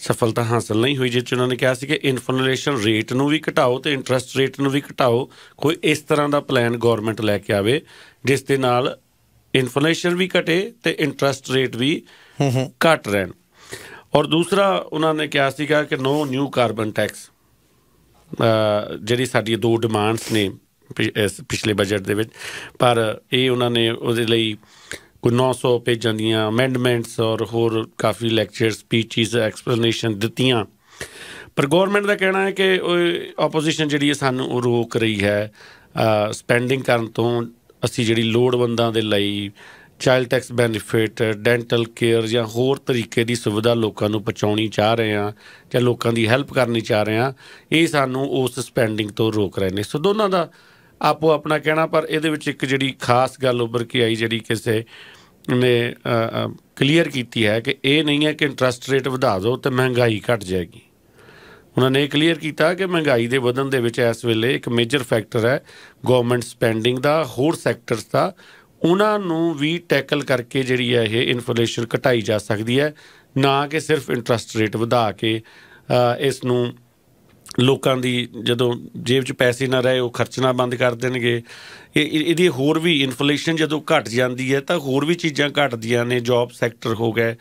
ਸਫਲਤਾ ਹਾਸਲ ਨਹੀਂ ਹੋਈ ਜਿਸ ਚ ਉਹਨਾਂ ਨੇ ਕਿਹਾ ਸੀ ਕਿ ਇਨਫਲੇਸ਼ਨ ਰੇਟ ਨੂੰ ਵੀ ਘਟਾਓ ਤੇ ਇੰਟਰਸਟ ਰੇਟ ਨੂੰ ਵੀ ਘਟਾਓ ਕੋਈ ਇਸ ਤਰ੍ਹਾਂ ਦਾ ਪਲਾਨ ਗਵਰਨਮੈਂਟ ਲੈ ਕੇ ਆਵੇ ਜਿਸ ਦੇ ਨਾਲ ਇਨਫਲੇਸ਼ਨ ਵੀ ਘਟੇ ਤੇ ਇੰਟਰਸਟ ਰੇਟ ਵੀ ਘਟ ਰਹਿਣ ਔਰ ਦੂਸਰਾ ਉਹਨਾਂ ਨੇ ਕਿਹਾ ਸੀਗਾ ਕਿ ਨੋ ਨਿਊ ਕਾਰਬਨ ਟੈਕਸ ਜਿਹੜੀ ਸਾਡੀ ਦੋ ਡਿਮਾਂਡਸ ਨੇ ਪਿਛਲੇ ਬਜਟ ਦੇ ਵਿੱਚ ਪਰ ਇਹ ਉਹਨਾਂ ਨੇ ਉਹਦੇ ਲਈ ਕੋਈ 900 ਪੇਜਾਂ ਦੀਆਂ ਅਮੈਂਡਮੈਂਟਸ ਔਰ ਹੋਰ ਕਾਫੀ ਲੈਕਚਰ ਸਪੀਚਸ ਐਕਸਪਲੇਨੇਸ਼ਨ ਦਿੱਤੀਆਂ ਪਰ ਗਵਰਨਮੈਂਟ ਦਾ ਕਹਿਣਾ ਹੈ ਕਿ ਆਪੋਜੀਸ਼ਨ ਜਿਹੜੀ ਹੈ ਸਾਨੂੰ ਰੋਕ ਰਹੀ ਹੈ ਸਪੈਂਡਿੰਗ ਕਰਨ ਤੋਂ ਅਸੀਂ ਜਿਹੜੀ ਲੋੜਵੰਦਾਂ ਦੇ ਲਈ child tax benefit dental care ਜਾਂ ਹੋਰ ਤਰੀਕੇ ਦੀ ਸੁਵਿਧਾ ਲੋਕਾਂ ਨੂੰ ਪਹੁੰਚਾਉਣੀ ਚਾਹ ਰਹੇ ਆ ਜਾਂ ਲੋਕਾਂ ਦੀ ਹੈਲਪ ਕਰਨੀ ਚਾਹ ਰਹੇ ਆ ਇਹ ਸਾਨੂੰ ਉਸ ਸਪੈਂਡਿੰਗ ਤੋਂ ਰੋਕ ਰਹੇ ਨੇ ਸੋ ਦੋਨਾਂ ਦਾ ਆਪੋ ਆਪਣਾ ਕਹਿਣਾ ਪਰ ਇਹਦੇ ਵਿੱਚ ਇੱਕ ਜਿਹੜੀ ਖਾਸ ਗੱਲ ਉੱਭਰ ਕੇ ਆਈ ਜਿਹੜੀ ਕਿਸੇ ਨੇ ਕਲੀਅਰ ਕੀਤੀ ਹੈ ਕਿ ਇਹ ਨਹੀਂ ਹੈ ਕਿ ਇੰਟਰਸਟ ਰੇਟ ਵਧਾ ਦਿਓ ਤੇ ਮਹਿੰਗਾਈ ਘਟ ਜਾਏਗੀ ਉਹਨਾਂ ਨੇ ਕਲੀਅਰ ਕੀਤਾ ਕਿ ਮਹਿੰਗਾਈ ਦੇ ਵਧਣ ਦੇ ਵਿੱਚ ਇਸ ਵੇਲੇ ਇੱਕ ਮੇਜਰ ਫੈਕਟਰ ਹੈ ਗਵਰਨਮੈਂਟ ਸਪੈਂਡਿੰਗ ਦਾ ਹੋਰ ਸੈਕਟਰਸ ਦਾ ਉਹਨਾਂ ਨੂੰ ਵੀ ਟੈਕਲ ਕਰਕੇ ਜਿਹੜੀ ਹੈ ਇਹ ਇਨਫਲੇਸ਼ਨ ਘਟਾਈ ਜਾ ਸਕਦੀ ਹੈ ਨਾ ਕਿ ਸਿਰਫ ਇੰਟਰਸਟ ਰੇਟ ਵਧਾ ਕੇ ਇਸ ਨੂੰ ਲੋਕਾਂ ਦੀ ਜਦੋਂ ਜੇਬ 'ਚ ਪੈਸੇ ਨਾ ਰਹੇ ਉਹ ਖਰਚਣਾ ਬੰਦ ਕਰ ਦੇਣਗੇ ਇਹ ਇਹਦੀ ਹੋਰ ਵੀ ਇਨਫਲੇਸ਼ਨ ਜਦੋਂ ਘਟ ਜਾਂਦੀ ਹੈ ਤਾਂ ਹੋਰ ਵੀ ਚੀਜ਼ਾਂ ਘਟਦੀਆਂ ਨੇ ਜੌਬ ਸੈਕਟਰ ਹੋ ਗਏ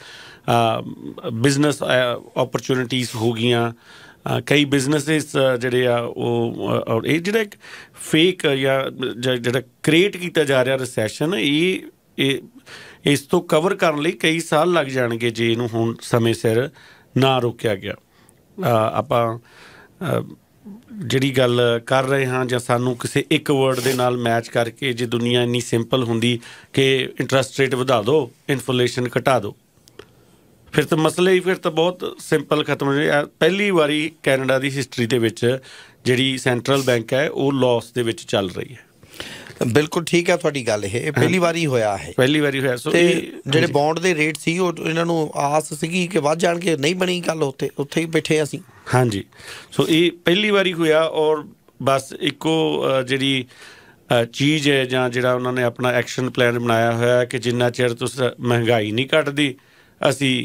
ਬਿਜ਼ਨਸ ਓਪਰਚੁਨਿਟੀਆਂ ਹੋ ਗਈਆਂ ਕਈ ਬਿਜ਼ਨੈਸਸ ਜਿਹੜੇ ਆ ਉਹ ਔਰ ਇਹ ਜਿਹੜਾ ਇੱਕ ਫੇਕ ਜਾਂ ਜਿਹੜਾ ਕ੍ਰੀਏਟ ਕੀਤਾ ਜਾ ਰਿਹਾ ਰੈਸੈਸ਼ਨ ਇਹ ਇਸ ਤੋਂ ਕਵਰ ਕਰਨ ਲਈ ਕਈ ਸਾਲ ਲੱਗ ਜਾਣਗੇ ਜੇ ਇਹਨੂੰ ਹੁਣ ਸਮੇਂ ਸਿਰ ਨਾ ਰੋਕਿਆ ਗਿਆ ਆਪਾਂ ਜਿਹੜੀ ਗੱਲ ਕਰ ਰਹੇ ਹਾਂ ਜਾਂ ਸਾਨੂੰ ਕਿਸੇ ਇੱਕ ਵਰਡ ਦੇ ਨਾਲ ਮੈਚ ਕਰਕੇ ਜੇ ਦੁਨੀਆ ਇੰਨੀ ਸਿੰਪਲ ਹੁੰਦੀ ਕਿ ਇੰਟਰਸਟ ਰੇਟ ਵਧਾ ਦਿਓ ਇਨਫਲੇਸ਼ਨ ਘਟਾ ਦਿਓ ਫਿਰ ਤਾਂ ਮਸਲੇ ਹੀ ਫਿਰ ਤਾਂ ਬਹੁਤ ਸਿੰਪਲ ਖਤਮ ਹੋ ਜਾਏ ਪਹਿਲੀ ਵਾਰੀ ਕੈਨੇਡਾ ਦੀ ਹਿਸਟਰੀ ਦੇ ਵਿੱਚ ਜਿਹੜੀ ਸੈਂਟਰਲ ਬੈਂਕ ਹੈ ਉਹ ਲਾਸ ਦੇ ਵਿੱਚ ਚੱਲ ਰਹੀ ਹੈ ਬਿਲਕੁਲ ਠੀਕ ਹੈ ਤੁਹਾਡੀ ਗੱਲ ਇਹ ਪਹਿਲੀ ਵਾਰੀ ਹੋਇਆ ਹੈ ਪਹਿਲੀ ਵਾਰੀ ਹੋਇਆ ਸੋ ਇਹ ਜਿਹੜੇ ਬੌਂਡ ਦੇ ਰੇਟ ਸੀ ਉਹ ਇਹਨਾਂ ਨੂੰ ਆਸ ਸੀਗੀ ਕਿ ਵੱਧ ਜਾਣਗੇ ਨਹੀਂ ਬਣੀ ਗੱਲ ਉੱਥੇ ਉੱਥੇ ਹੀ ਬੈਠੇ ਅਸੀਂ ਹਾਂਜੀ ਸੋ ਇਹ ਪਹਿਲੀ ਵਾਰੀ ਹੋਇਆ ਔਰ ਬਸ ਇੱਕੋ ਜਿਹੜੀ ਚੀਜ਼ ਹੈ ਜਾਂ ਜਿਹੜਾ ਉਹਨਾਂ ਨੇ ਆਪਣਾ ਐਕਸ਼ਨ ਪਲਾਨ ਬਣਾਇਆ ਹੋਇਆ ਹੈ ਕਿ ਜਿੰਨਾ ਚਿਰ ਤੁਸੀਂ ਮਹਿੰਗਾਈ ਨਹੀਂ ਘਟਦੀ ਅਸੀਂ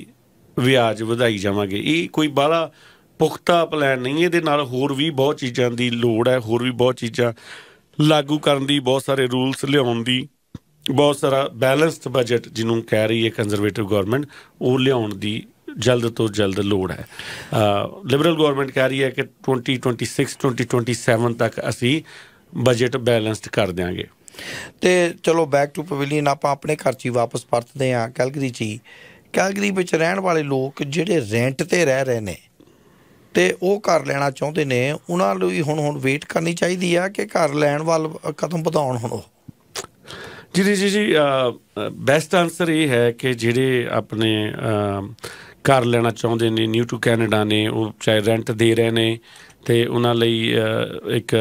ਵਿਆਜ ਵਧਾਈ ਜਾਵਾਂਗੇ ਇਹ ਕੋਈ ਬਾਲਾ ਪੁਖਤਾ ਪਲਾਨ ਨਹੀਂ ਇਹਦੇ ਨਾਲ ਹੋਰ ਵੀ ਬਹੁਤ ਚੀਜ਼ਾਂ ਦੀ ਲੋੜ ਹੈ ਹੋਰ ਵੀ ਬਹੁਤ ਚੀਜ਼ਾਂ ਲਾਗੂ ਕਰਨ ਦੀ ਬਹੁਤ ਸਾਰੇ ਰੂਲਸ ਲਿਆਉਣ ਦੀ ਬਹੁਤ ਸਾਰਾ ਬੈਲੈਂਸਡ ਬਜਟ ਜਿਹਨੂੰ ਕਹਿ ਰਹੀ ਹੈ ਕੰਜ਼ਰਵੇਟਿਵ ਗਵਰਨਮੈਂਟ ਉਹ ਲਿਆਉਣ ਦੀ ਜਲਦ ਤੋਂ ਜਲਦ ਲੋੜ ਹੈ ਲਿਬਰਲ ਗਵਰਨਮੈਂਟ ਕਹਿ ਰਹੀ ਹੈ ਕਿ 2026 2027 ਤੱਕ ਅਸੀਂ ਬਜਟ ਬੈਲੈਂਸਡ ਕਰ ਦੇਾਂਗੇ ਤੇ ਚਲੋ ਬੈਕ ਟੂ ਪਵਿਲੀਅਨ ਆਪਾਂ ਆਪਣੇ ਘਰ ਚ ਵਾਪਸ ਪਰਤਦੇ ਆਂ ਕੈਲਗਰੀ ਚ ਕੈਲਗਰੀ ਵਿੱਚ ਰਹਿਣ ਵਾਲੇ ਲੋਕ ਜਿਹੜੇ ਰੈਂਟ ਤੇ ਰਹਿ ਰਹੇ ਨੇ ਤੇ ਉਹ ਘਰ ਲੈਣਾ ਚਾਹੁੰਦੇ ਨੇ ਉਹਨਾਂ ਲਈ ਹੁਣ ਹੁਣ ਵੇਟ ਕਰਨੀ ਚਾਹੀਦੀ ਆ ਕਿ ਘਰ ਲੈਣ ਵੱਲ ਕਦਮ ਵਧਾਉਣ ਹੁਣ ਉਹ ਜੀ ਜੀ ਜੀ ਬੈਸਟ ਆਨਸਰ ਇਹ ਹੈ ਕਿ ਜਿਹੜੇ ਆਪਣੇ ਘਰ ਲੈਣਾ ਚਾਹੁੰਦੇ ਨੇ ਨਿਊ ਟੂ ਕੈਨੇਡਾ ਨੇ ਉਹ ਚਾਹੇ ਰੈਂਟ ਦੇ ਰਹੇ ਨੇ ਤੇ ਉਹਨਾਂ ਲਈ ਇੱਕ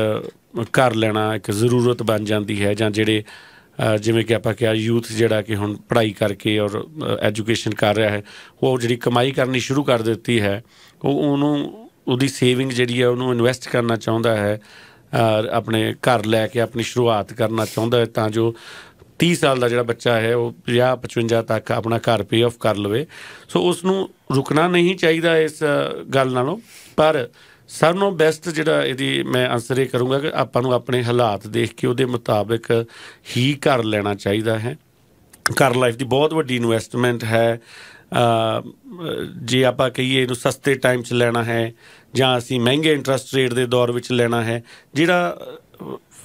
ਘਰ ਲੈਣਾ ਇੱਕ ਜ਼ਰੂਰਤ ਬਣ ਜਾਂਦੀ ਹੈ ਜਾਂ ਜਿਹੜੇ ਜਿਵੇਂ ਕਿ ਆਪਾਂ ਕਿਹਾ ਯੂਥ ਜਿਹੜਾ ਕਿ ਹੁਣ ਪੜ੍ਹਾਈ ਕਰਕੇ ਔਰ ਐਜੂਕੇਸ਼ਨ ਕਰ ਰਿਹਾ ਹੈ ਉਹ ਜਿਹੜੀ ਕਮਾਈ ਕਰਨੀ ਸ਼ੁਰੂ ਕਰ ਦਿੱਤੀ ਹੈ ਉਹ ਉਹਨੂੰ ਉਹਦੀ ਸੇਵਿੰਗ ਜਿਹੜੀ ਹੈ ਉਹਨੂੰ ਇਨਵੈਸਟ ਕਰਨਾ ਚਾਹੁੰਦਾ ਹੈ ਆਪਣੇ ਘਰ ਲੈ ਕੇ ਆਪਣੀ ਸ਼ੁਰੂਆਤ ਕਰਨਾ ਚਾਹੁੰਦਾ ਹੈ ਤਾਂ ਜੋ 30 ਸਾਲ ਦਾ ਜਿਹੜਾ ਬੱਚਾ ਹੈ ਉਹ 50 55 ਤੱਕ ਆਪਣਾ ਘਰ ਪੇ ਆਫ ਕਰ ਲਵੇ ਸੋ ਉਸ ਨੂੰ ਰੁਕਣਾ ਨਹੀਂ ਚਾਹੀਦਾ ਇਸ ਗੱਲ ਨਾਲੋਂ ਪਰ ਸਭ ਨੂੰ ਬੈਸਟ ਜਿਹੜਾ ਇਹਦੀ ਮੈਂ ਅਨਸਰ ਇਹ ਕਰੂੰਗਾ ਕਿ ਆਪਾਂ ਨੂੰ ਆਪਣੇ ਹਾਲਾਤ ਦੇਖ ਕੇ ਉਹਦੇ ਮੁਤਾਬਕ ਹੀ ਕਰ ਲੈਣਾ ਚਾਹੀਦਾ ਹੈ ਕਰ ਲਾਈਫ ਦੀ ਬਹੁਤ ਵੱਡੀ ਇਨਵੈਸਟਮੈਂਟ ਹੈ ਜੇ ਆਪਾਂ ਕਹੀਏ ਇਹਨੂੰ ਸਸਤੇ ਟਾਈਮ 'ਚ ਲੈਣਾ ਹੈ ਜਾਂ ਅਸੀਂ ਮਹਿੰਗੇ ਇੰਟਰਸਟ ਰੇਟ ਦੇ ਦੌਰ ਵਿੱਚ ਲੈਣਾ ਹੈ ਜਿਹੜਾ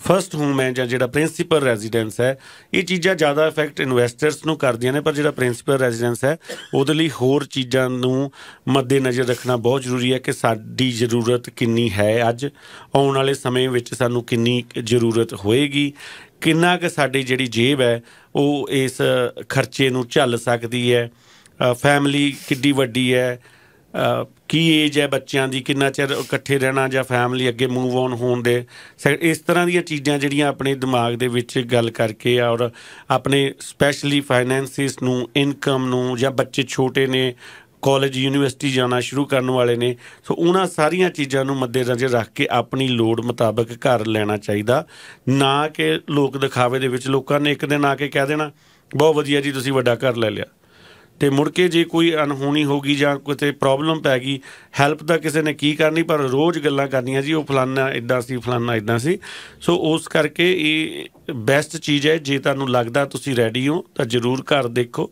ਫਰਸਟ ਹੋਮ ਹੈ ਜਾਂ ਜਿਹੜਾ ਪ੍ਰਿੰਸੀਪਲ ਰੈਜ਼ੀਡੈਂਸ ਹੈ ਇਹ ਚੀਜ਼ਾਂ ਜ਼ਿਆਦਾ ਇਫੈਕਟ ਇਨਵੈਸਟਰਸ ਨੂੰ ਕਰਦੀਆਂ ਨੇ ਪਰ ਜਿਹੜਾ ਪ੍ਰਿੰਸੀਪਲ ਰੈਜ਼ੀਡੈਂਸ ਹੈ ਉਹਦੇ ਲਈ ਹੋਰ ਚੀਜ਼ਾਂ ਨੂੰ ਮੱਦੇ ਨਜ਼ਰ ਰੱਖਣਾ ਬਹੁਤ ਜ਼ਰੂਰੀ ਹੈ ਕਿ ਸਾਡੀ ਜ਼ਰੂਰਤ ਕਿੰਨੀ ਹੈ ਅੱਜ ਆਉਣ ਵਾਲੇ ਸਮੇਂ ਵਿੱਚ ਸਾਨੂੰ ਕਿੰਨੀ ਜ਼ਰੂਰਤ ਹੋਏਗੀ ਕਿੰਨਾ ਕਿ ਸਾਡੀ ਜਿਹੜੀ ਜੇਬ ਹੈ ਉਹ ਇਸ ਖਰਚੇ ਨੂੰ ਝੱਲ ਸਕਦੀ ਹੈ ਫੈਮਿਲੀ ਕਿੱਡੀ ਵੱਡੀ ਹੈ ਕੀ ਏਜ ਹੈ ਬੱਚਿਆਂ ਦੀ ਕਿੰਨਾ ਚਿਰ ਇਕੱਠੇ ਰਹਿਣਾ ਜਾਂ ਫੈਮਿਲੀ ਅੱਗੇ ਮੂਵ ਔਨ ਹੋਣ ਦੇ ਇਸ ਤਰ੍ਹਾਂ ਦੀਆਂ ਚੀਜ਼ਾਂ ਜਿਹੜੀਆਂ ਆਪਣੇ ਦਿਮਾਗ ਦੇ ਵਿੱਚ ਗੱਲ ਕਰਕੇ ਔਰ ਆਪਣੇ ਸਪੈਸ਼ਲੀ ਫਾਈਨੈਂਸਿਸ ਨੂੰ ਇਨਕਮ ਨੂੰ ਜਾਂ ਬੱਚੇ ਛੋਟੇ ਨੇ ਕਾਲਜ ਯੂਨੀਵਰਸਿਟੀ ਜਾਣਾ ਸ਼ੁਰੂ ਕਰਨ ਵਾਲੇ ਨੇ ਸੋ ਉਹਨਾਂ ਸਾਰੀਆਂ ਚੀਜ਼ਾਂ ਨੂੰ ਮੱਦੇਨਜ਼ਰ ਰੱਖ ਕੇ ਆਪਣੀ ਲੋੜ ਮੁਤਾਬਕ ਘਰ ਲੈਣਾ ਚਾਹੀਦਾ ਨਾ ਕਿ ਲੋਕ ਦਿਖਾਵੇ ਦੇ ਵਿੱਚ ਲੋਕਾਂ ਨੇ ਇੱਕ ਦਿਨ ਆ ਕੇ ਕਹਿ ਦੇਣਾ ਬਹੁਤ ਵਧੀਆ ਜੀ ਤੁਸੀਂ ਵੱਡਾ ਘਰ ਲੈ ਲਿਆ ਤੇ ਮੁੜ ਕੇ ਜੇ ਕੋਈ ਅਨਹੋਣੀ ਹੋ ਗਈ ਜਾਂ ਕਿਤੇ ਪ੍ਰੋਬਲਮ ਪੈ ਗਈ ਹੈਲਪ ਦਾ ਕਿਸੇ ਨੇ ਕੀ ਕਰਨੀ ਪਰ ਰੋਜ਼ ਗੱਲਾਂ ਕਰਨੀਆਂ ਜੀ ਉਹ ਫਲਾਨਾ ਇਦਾਂ ਸੀ ਫਲਾਨਾ ਇਦਾਂ ਸੀ ਸੋ ਉਸ ਕਰਕੇ ਇਹ ਬੈਸਟ ਚੀਜ਼ ਹੈ ਜੇ ਤੁਹਾਨੂੰ ਲੱਗਦਾ ਤੁਸੀਂ ਰੈਡੀ ਹੋ ਤਾਂ ਜ਼ਰੂਰ ਘਰ ਦੇਖੋ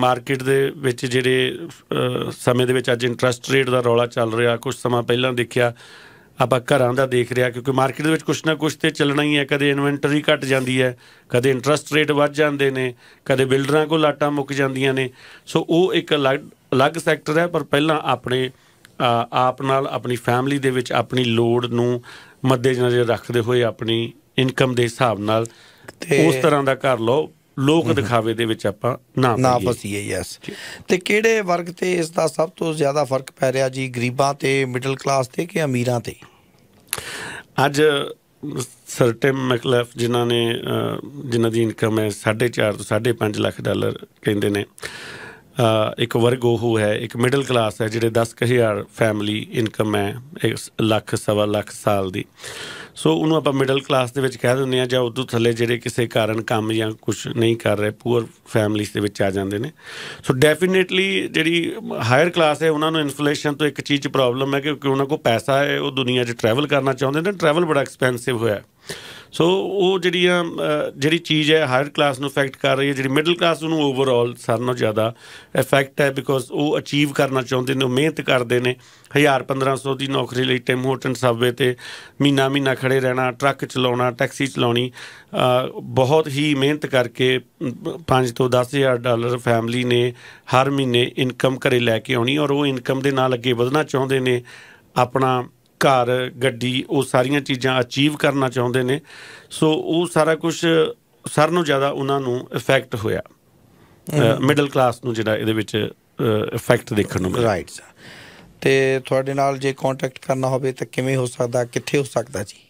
ਮਾਰਕੀਟ ਦੇ ਵਿੱਚ ਜਿਹੜੇ ਸਮੇਂ ਦੇ ਵਿੱਚ ਅੱਜ ਇੰਟਰਸਟ ਰੇਟ ਦਾ ਰੌਲਾ ਚੱਲ ਰਿਹਾ ਕੁਝ ਸਮਾਂ ਪਹਿਲਾਂ ਦੇਖਿਆ ਆਪਾਂ ਘਰਾਂ ਦਾ ਦੇਖ ਰਿਹਾ ਕਿਉਂਕਿ ਮਾਰਕੀਟ ਦੇ ਵਿੱਚ ਕੁਛ ਨਾ ਕੁਛ ਤੇ ਚੱਲਣਾ ਹੀ ਹੈ ਕਦੇ ਇਨਵੈਂਟਰੀ ਘਟ ਜਾਂਦੀ ਹੈ ਕਦੇ ਇੰਟਰਸਟ ਰੇਟ ਵੱਧ ਜਾਂਦੇ ਨੇ ਕਦੇ ਬਿਲਡਰਾਂ ਕੋਲ ਲਾਟਾਂ ਮੁੱਕ ਜਾਂਦੀਆਂ ਨੇ ਸੋ ਉਹ ਇੱਕ ਅਲੱਗ ਸੈਕਟਰ ਹੈ ਪਰ ਪਹਿਲਾਂ ਆਪਣੇ ਆਪ ਨਾਲ ਆਪਣੀ ਫੈਮਿਲੀ ਦੇ ਵਿੱਚ ਆਪਣੀ ਲੋਡ ਨੂੰ ਮੱਦੇਨਜ਼ਰ ਰੱਖਦੇ ਹੋਏ ਆਪਣੀ ਇਨਕਮ ਦੇ ਹਿਸਾਬ ਨਾਲ ਉਸ ਤਰ੍ਹਾਂ ਦਾ ਘਰ ਲਓ ਲੋਕ ਦਿਖਾਵੇ ਦੇ ਵਿੱਚ ਆਪਾਂ ਨਾ ਨਾ ਫਸੀਏ ਯੈਸ ਤੇ ਕਿਹੜੇ ਵਰਗ ਤੇ ਇਸ ਦਾ ਸਭ ਤੋਂ ਜ਼ਿਆਦਾ ਫਰਕ ਪੈ ਰਿਹਾ ਜੀ ਗਰੀਬਾਂ ਤੇ ਮਿਡਲ ਕਲਾਸ ਤੇ ਕਿ ਅਮੀਰਾਂ ਤੇ ਅੱਜ ਸਰਟਮ ਮੈਕਲਫ ਜਿਨ੍ਹਾਂ ਨੇ ਜਿਨ੍ਹਾਂ ਦੀ ਇਨਕਮ ਹੈ 4.5 ਤੋਂ 5.5 ਲੱਖ ਡਾਲਰ ਕਹਿੰਦੇ ਨੇ ਇੱਕ ਵਰਗ ਉਹ ਹੈ ਇੱਕ ਮਿਡਲ ਕਲਾਸ ਹੈ ਜਿਹੜੇ 10000 ਫੈਮਿਲੀ ਇਨਕਮ ਹੈ 1 ਲੱਖ ਸਵਾ ਲੱਖ ਸਾਲ ਦੀ ਸੋ ਉਹਨੂੰ ਆਪਾਂ ਮਿਡਲ ਕਲਾਸ ਦੇ ਵਿੱਚ ਕਹਿ ਦਿੰਦੇ ਆ ਜਾਂ ਉਦੋਂ ਥੱਲੇ ਜਿਹੜੇ ਕਿਸੇ ਕਾਰਨ ਕੰਮ ਜਾਂ ਕੁਝ ਨਹੀਂ ਕਰ ਰਹੇ ਪੂਅਰ ਫੈਮਿਲੀਸ ਦੇ ਵਿੱਚ ਆ ਜਾਂਦੇ ਨੇ ਸੋ ਡੈਫੀਨਿਟਲੀ ਜਿਹੜੀ ਹਾਇਰ ਕਲਾਸ ਹੈ ਉਹਨਾਂ ਨੂੰ ਇਨਫਲੇਸ਼ਨ ਤੋਂ ਇੱਕ ਚੀਜ਼ ਪ੍ਰੋਬਲਮ ਹੈ ਕਿ ਉਹਨਾਂ ਕੋਲ ਪੈਸਾ ਹੈ ਉਹ ਦੁਨੀਆ 'ਚ ਟਰੈਵਲ ਕਰਨਾ ਚਾਹੁੰਦੇ ਨੇ ਟਰੈਵਲ ਬੜਾ ਐਕਸਪੈਂਸਿਵ ਹੋਇਆ ਸੋ ਉਹ ਜਿਹੜੀਆਂ ਜਿਹੜੀ ਚੀਜ਼ ਹੈ ਹਾਇਰ ਕਲਾਸ ਨੂੰ ਇਫੈਕਟ ਕਰ ਰਹੀ ਹੈ ਜਿਹੜੀ ਮਿਡਲ ਕਲਾਸ ਨੂੰ ਓਵਰਆਲ ਸਾਰਿਆਂ ਨਾਲੋਂ ਜ਼ਿਆਦਾ ਇਫੈਕਟ ਹੈ ਬਿਕੋਜ਼ ਉਹ ਅਚੀਵ ਕਰਨਾ ਚਾਹੁੰਦੇ ਨੇ ਮਿਹਨਤ ਕਰਦੇ ਨੇ 1000 1500 ਦੀ ਨੌਕਰੀ ਲਈ ਟਿਮ ਹੋਟਨ ਸਬਵੇ ਤੇ ਮਹੀਨਾ ਮਹੀਨਾ ਖੜੇ ਰਹਿਣਾ ਟਰੱਕ ਚਲਾਉਣਾ ਟੈਕਸੀ ਚਲਾਉਣੀ ਬਹੁਤ ਹੀ ਮਿਹਨਤ ਕਰਕੇ 5 ਤੋਂ 10000 ਡਾਲਰ ਫੈਮਿਲੀ ਨੇ ਹਰ ਮਹੀਨੇ ਇਨਕਮ ਘਰੇ ਲੈ ਕੇ ਆਉਣੀ ਔਰ ਉਹ ਇਨਕਮ ਦੇ ਨਾਲ ਅੱਗੇ ਵਧਣਾ ਚਾਹੁੰਦੇ ਨੇ ਆਪਣਾ ਘਰ ਗੱਡੀ ਉਹ ਸਾਰੀਆਂ ਚੀਜ਼ਾਂ ਅਚੀਵ ਕਰਨਾ ਚਾਹੁੰਦੇ ਨੇ ਸੋ ਉਹ ਸਾਰਾ ਕੁਝ ਸਰ ਨੂੰ ਜ਼ਿਆਦਾ ਉਹਨਾਂ ਨੂੰ ਇਫੈਕਟ ਹੋਇਆ ਮਿਡਲ ਕਲਾਸ ਨੂੰ ਜਿਹੜਾ ਇਹਦੇ ਵਿੱਚ ਇਫੈਕਟ ਦੇਖਣ ਨੂੰ ਮਿਲਿਆ ਰਾਈਟ ਸਰ ਤੇ ਤੁਹਾਡੇ ਨਾਲ ਜੇ ਕੰਟੈਕਟ ਕਰਨਾ ਹੋਵੇ ਤਾਂ ਕਿਵੇਂ ਹੋ ਸਕਦਾ ਕਿੱਥੇ ਹੋ ਸਕਦਾ ਜੀ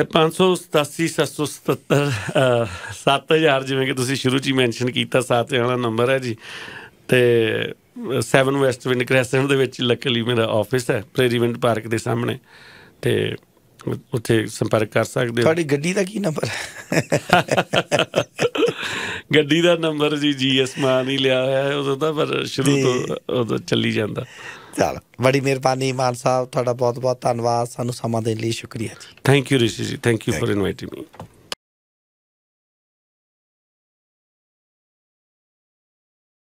58777 7000 ਜਿਵੇਂ ਕਿ ਤੁਸੀਂ ਸ਼ੁਰੂ ਚ ਹੀ ਮੈਂਸ਼ਨ ਕੀਤਾ ਸਾਥ ਵਾਲਾ ਨੰਬਰ ਹੈ ਜੀ ਤੇ 7 ਵੈਸਟ ਵਿੰਡ ਕ੍ਰੈਸੈਂਟ ਦੇ ਵਿੱਚ ਲੱਕਲੀ ਮੇਰਾ ਆਫਿਸ ਹੈ ਪ੍ਰੇਰੀ ਵਿੰਡ ਪਾਰਕ ਦੇ ਸਾਹਮਣੇ ਤੇ ਉੱਥੇ ਸੰਪਰਕ ਕਰ ਸਕਦੇ ਹੋ ਤੁਹਾਡੀ ਗੱਡੀ ਦਾ ਕੀ ਨੰਬਰ ਗੱਡੀ ਦਾ ਨੰਬਰ ਜੀ ਜੀਐਸ ਮਾਨ ਹੀ ਲਿਆ ਹੋਇਆ ਹੈ ਉਦੋਂ ਤਾਂ ਪਰ ਸ਼ੁਰੂ ਤੋਂ ਉਦੋਂ ਚੱਲੀ ਜਾਂਦਾ ਚਲ ਬੜੀ ਮਿਹਰਬਾਨੀ ਮਾਨ ਸਾਹਿਬ ਤੁਹਾਡਾ ਬਹੁਤ ਬਹੁਤ ਧੰਨਵਾਦ ਸਾਨੂੰ ਸਮਾਂ ਦੇਣ ਲਈ ਸ਼ੁਕਰੀਆ ਜੀ thank you Rishi ji thank you for inviting me